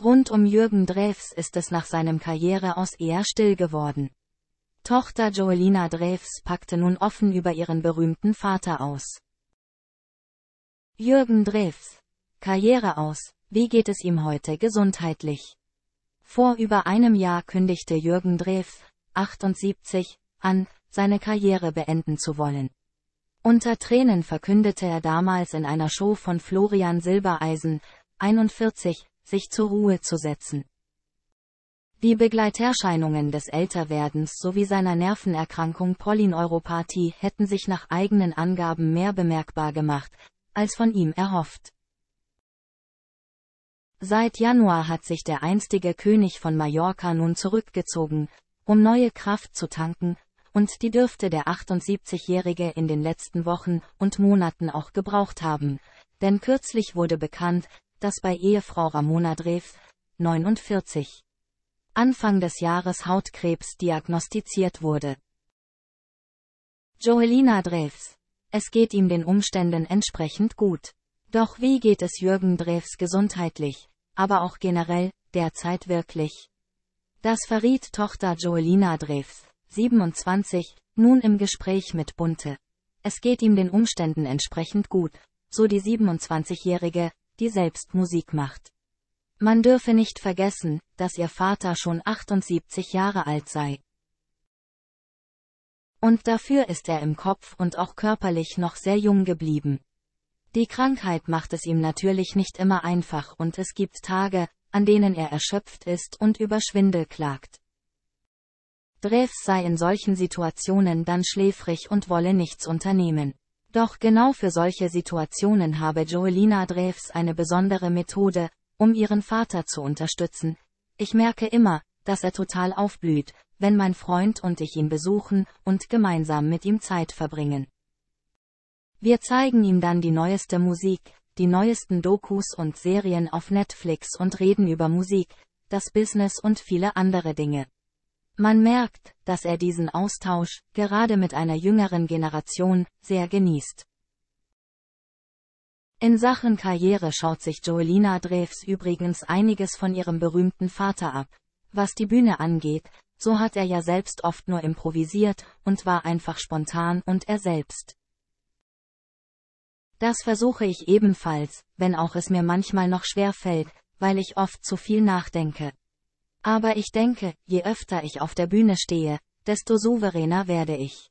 Rund um Jürgen Drews ist es nach seinem Karriere aus eher still geworden. Tochter Joelina Drews packte nun offen über ihren berühmten Vater aus. Jürgen Drews. Karriere aus, wie geht es ihm heute gesundheitlich? Vor über einem Jahr kündigte Jürgen Drews, 78, an, seine Karriere beenden zu wollen. Unter Tränen verkündete er damals in einer Show von Florian Silbereisen, 41, sich zur Ruhe zu setzen. Die Begleiterscheinungen des Älterwerdens sowie seiner Nervenerkrankung Polyneuropathie hätten sich nach eigenen Angaben mehr bemerkbar gemacht, als von ihm erhofft. Seit Januar hat sich der einstige König von Mallorca nun zurückgezogen, um neue Kraft zu tanken, und die dürfte der 78-Jährige in den letzten Wochen und Monaten auch gebraucht haben, denn kürzlich wurde bekannt, das bei Ehefrau Ramona Dreves, 49, Anfang des Jahres Hautkrebs diagnostiziert wurde. Joelina Dreves. Es geht ihm den Umständen entsprechend gut. Doch wie geht es Jürgen Dreves gesundheitlich, aber auch generell, derzeit wirklich? Das verriet Tochter Joelina Dreves, 27, nun im Gespräch mit Bunte. Es geht ihm den Umständen entsprechend gut, so die 27-Jährige, die selbst Musik macht. Man dürfe nicht vergessen, dass ihr Vater schon 78 Jahre alt sei. Und dafür ist er im Kopf und auch körperlich noch sehr jung geblieben. Die Krankheit macht es ihm natürlich nicht immer einfach und es gibt Tage, an denen er erschöpft ist und über Schwindel klagt. Drews sei in solchen Situationen dann schläfrig und wolle nichts unternehmen. Doch genau für solche Situationen habe Joelina Drews eine besondere Methode, um ihren Vater zu unterstützen. Ich merke immer, dass er total aufblüht, wenn mein Freund und ich ihn besuchen und gemeinsam mit ihm Zeit verbringen. Wir zeigen ihm dann die neueste Musik, die neuesten Dokus und Serien auf Netflix und reden über Musik, das Business und viele andere Dinge. Man merkt, dass er diesen Austausch, gerade mit einer jüngeren Generation, sehr genießt. In Sachen Karriere schaut sich Joelina Dreves übrigens einiges von ihrem berühmten Vater ab. Was die Bühne angeht, so hat er ja selbst oft nur improvisiert und war einfach spontan und er selbst. Das versuche ich ebenfalls, wenn auch es mir manchmal noch schwer fällt, weil ich oft zu viel nachdenke. Aber ich denke, je öfter ich auf der Bühne stehe, desto souveräner werde ich.